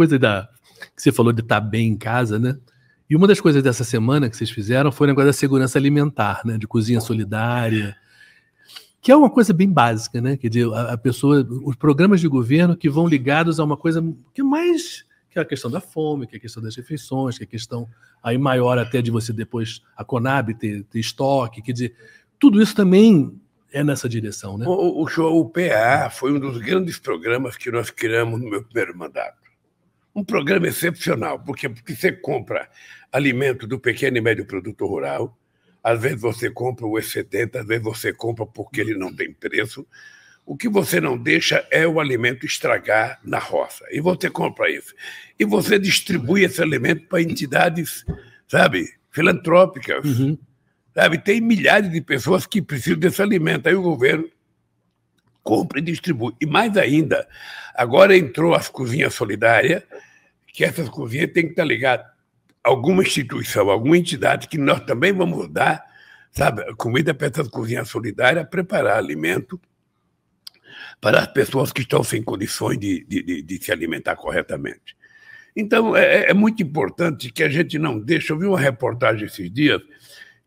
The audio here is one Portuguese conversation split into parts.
coisa da que você falou de estar tá bem em casa, né? E uma das coisas dessa semana que vocês fizeram foi o negócio da segurança alimentar, né? De cozinha solidária, que é uma coisa bem básica, né? Quer dizer, a, a pessoa, os programas de governo que vão ligados a uma coisa que é mais que é a questão da fome, que é a questão das refeições, que é a questão aí maior até de você depois a Conab ter, ter estoque, quer dizer, tudo isso também é nessa direção, né? O, o, o PA foi um dos grandes programas que nós criamos no meu primeiro mandato. Um programa excepcional, porque, porque você compra alimento do pequeno e médio produto rural, às vezes você compra o excedente, às vezes você compra porque ele não tem preço. O que você não deixa é o alimento estragar na roça. E você compra isso. E você distribui esse alimento para entidades, sabe, filantrópicas. Uhum. Sabe, tem milhares de pessoas que precisam desse alimento. Aí o governo compra e distribui. E mais ainda, agora entrou as cozinhas solidárias, que essas cozinhas têm que estar ligadas a alguma instituição, alguma entidade que nós também vamos dar, sabe, comida para essas cozinhas solidárias, preparar alimento para as pessoas que estão sem condições de, de, de, de se alimentar corretamente. Então, é, é, é muito importante que a gente não deixe. Eu vi uma reportagem esses dias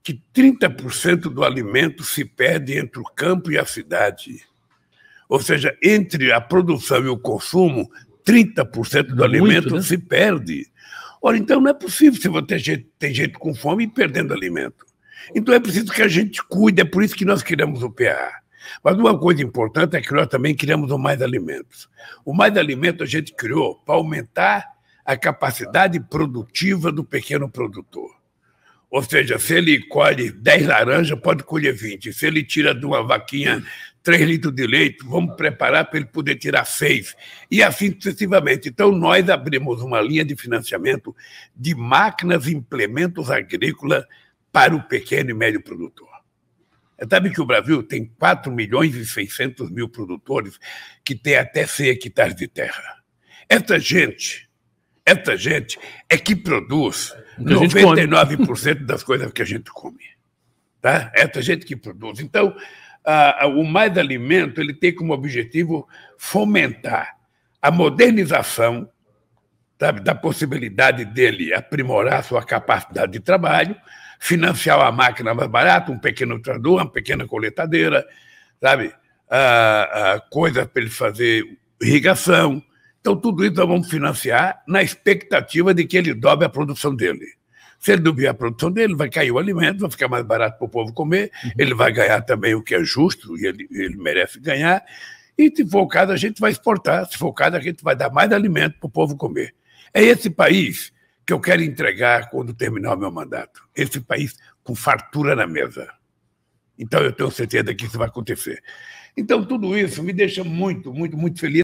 que 30% do alimento se perde entre o campo e a cidade. Ou seja, entre a produção e o consumo, 30% do Muito, alimento né? se perde. Ora, então não é possível se você tem gente com fome e perdendo alimento. Então é preciso que a gente cuide, é por isso que nós criamos o PA. Mas uma coisa importante é que nós também criamos o Mais Alimentos. O Mais Alimentos a gente criou para aumentar a capacidade produtiva do pequeno produtor. Ou seja, se ele colhe 10 laranjas, pode colher 20. Se ele tira de uma vaquinha 3 litros de leite, vamos preparar para ele poder tirar 6. E assim sucessivamente. Então, nós abrimos uma linha de financiamento de máquinas e implementos agrícolas para o pequeno e médio produtor. Sabe que o Brasil tem 4 milhões e 600 mil produtores que têm até 100 hectares de terra. Essa gente essa gente é que produz que 99% das coisas que a gente come. Tá? Essa gente que produz. Então, a, a, o Mais Alimento ele tem como objetivo fomentar a modernização sabe, tá? da possibilidade dele aprimorar sua capacidade de trabalho, financiar a máquina mais barata, um pequeno trador, uma pequena coletadeira, sabe? a ah, coisas para ele fazer irrigação, então, tudo isso nós vamos financiar na expectativa de que ele dobre a produção dele. Se ele dobrar a produção dele, vai cair o alimento, vai ficar mais barato para o povo comer, uhum. ele vai ganhar também o que é justo e ele, ele merece ganhar. E se for o caso, a gente vai exportar, se for o caso, a gente vai dar mais alimento para o povo comer. É esse país que eu quero entregar quando terminar o meu mandato. Esse país com fartura na mesa. Então, eu tenho certeza que isso vai acontecer. Então, tudo isso me deixa muito, muito, muito feliz.